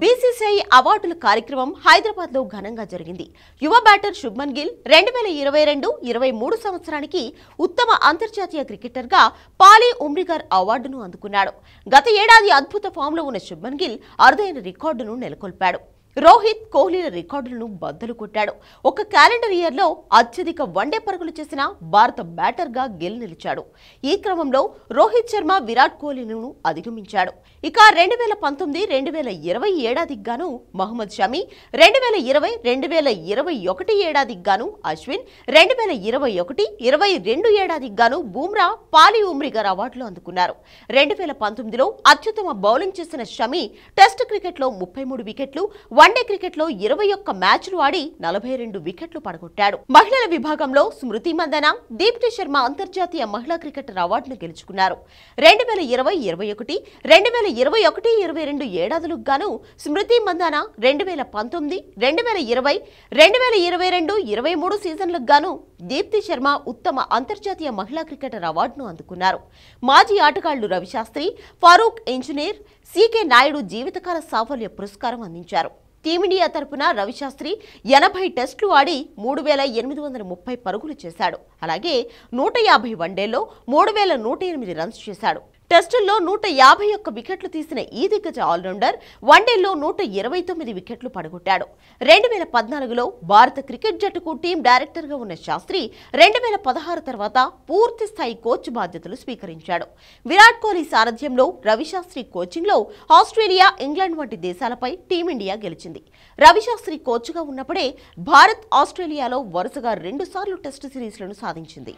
BCCI అవార్డుల కార్యక్రమం హైదరాబాద్ లో ఘనంగా జరిగింది యువ బ్యాటర్ శుభ్మన్ గిల్ రెండు వేల ఇరవై రెండు ఇరవై మూడు సంవత్సరానికి ఉత్తమ అంతర్జాతీయ క్రికెటర్ గా పాలీ ఉమ్రిగర్ అవార్డును అందుకున్నాడు గత ఏడాది అద్భుత ఫామ్లో ఉన్న శుభ్మన్ గిల్ అరుదైన రికార్డును నెలకొల్పాడు రోహిత్ కోహ్లీల రికార్డులను బద్దలు కొట్టాడు ఒక క్యాలెండర్ లో అత్యధిక వన్డే పరుగులు చేసిన భారత బ్యాటర్గా గెలు నిలిచాడు ఈ క్రమంలో రోహిత్ శర్మ విరాట్ కోహ్లీను అధిగమించాడు ఇక రెండు వేల పంతొమ్మిది రెండు వేల ఇరవై ఏడాదికి గాను మహమ్మద్ షమీ రెండు వేల ఇరవై రెండు వేల ఇరవై ఒకటి ఏడాదికి గాను అశ్విన్ రెండు వేల ఇరవై ఒకటి ఇరవై రెండు ఏడాదికి గాను బూమ్రా పాలి ఉమ్రి గారు అవార్డులు అందుకున్నారు రెండు వేల పంతొమ్మిదిలో అత్యుత్తమ బౌలింగ్ చేసిన షమీ టెస్ట్ క్రికెట్లో ముప్పై మూడు వికెట్లు వన్డే క్రికెట్లో ఇరవై ఒక్క మ్యాచ్లు ఆడి నలభై రెండు వికెట్లు పడగొట్టాడు మహిళల విభాగంలో స్మృతి మందన దీప్తి శర్మ అంతర్జాతీయ మహిళా క్రికెటర్ అవార్డును గెలుచుకున్నారు రెండు వేల ఇరవై ఇరవై ఒకటి రెండు వేల ఇరవై ఒకటి ఇరవై రెండు ఏడాదులకు గాను స్మృతి మందన రెండు వేల పంతొమ్మిది రెండు వేల ఇరవై రెండు వేల ఇరవై రెండు ఇరవై మూడు సీజన్లకు గాను దీప్తి శర్మ ఉత్తమ అంతర్జాతీయ మహిళా క్రికెటర్ అవార్డును అందుకున్నారు మాజీ ఆటగాళ్లు రవిశాస్త్రి ఫారూక్ ఇంజనీర్ సీకే నాయుడు జీవితకాల సాఫల్య పురస్కారం అందించారు టీమిండియా తరపున రవిశాస్త్రి ఎనభై టెస్టులు ఆడి మూడు వేల ఎనిమిది వందల ముప్పై పరుగులు చేశాడు అలాగే నూట యాభై వన్డేల్లో మూడు వేల నూట ఎనిమిది రన్స్ చేశాడు టెస్టుల్లో నూట యాభై ఒక్క వికెట్లు తీసిన ఈ దిగ్గజ ఆల్రౌండర్ వన్డేలో నూట ఇరవై తొమ్మిది వికెట్లు పడగొట్టాడు రెండు వేల పద్నాలుగులో భారత క్రికెట్ జట్టుకు టీం డైరెక్టర్గా ఉన్న శాస్త్రి రెండు వేల పదహారు తర్వాత పూర్తి స్థాయి కోచ్ బాధ్యతలు స్వీకరించాడు విరాట్ కోహ్లీ సారథ్యంలో రవిశాస్త్రి కోచింగ్లో ఆస్ట్రేలియా ఇంగ్లాండ్ వంటి దేశాలపై టీమిండియా గెలిచింది రవిశాస్త్రి కోచ్గా ఉన్నప్పుడే భారత్ ఆస్ట్రేలియాలో వరుసగా రెండుసార్లు టెస్టు సిరీస్లను సాధించింది